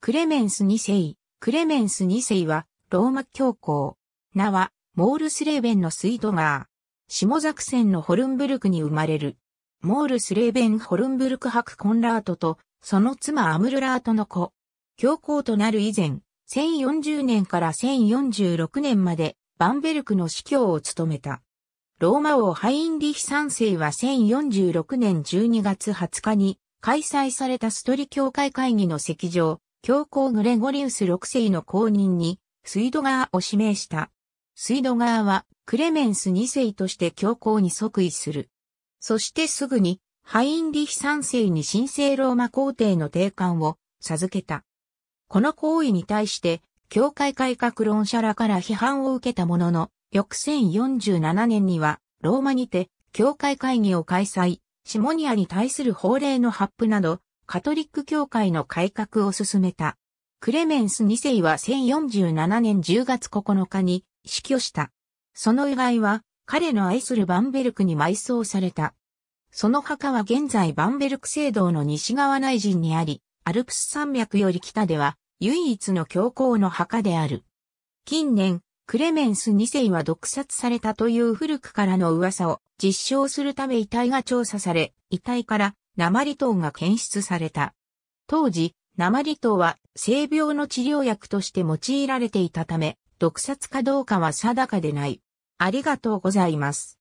クレメンス2世。クレメンス2世は、ローマ教皇。名は、モールスレーベンのスイドガー。下作戦のホルンブルクに生まれる。モールスレーベン・ホルンブルク博コンラートと、その妻アムルラートの子。教皇となる以前、1040年から1046年まで、バンベルクの司教を務めた。ローマ王ハインリヒ三世は1046年12月20日に、開催されたストリ教会会議の席上、教皇グレゴリウス6世の後任に、スイドガーを指名した。スイドガーは、クレメンス2世として教皇に即位する。そしてすぐに、ハインリヒ3世に神聖ローマ皇帝の定冠を授けた。この行為に対して、教会改革論者らから批判を受けたものの、翌1047年には、ローマにて、教会会議を開催、シモニアに対する法令の発布など、カトリック教会の改革を進めた。クレメンス2世は1047年10月9日に死去した。その遺骸は彼の愛するバンベルクに埋葬された。その墓は現在バンベルク聖堂の西側内陣にあり、アルプス山脈より北では唯一の教皇の墓である。近年、クレメンス2世は毒殺されたという古くからの噂を実証するため遺体が調査され、遺体から鉛糖が検出された。当時、鉛糖は性病の治療薬として用いられていたため、毒殺かどうかは定かでない。ありがとうございます。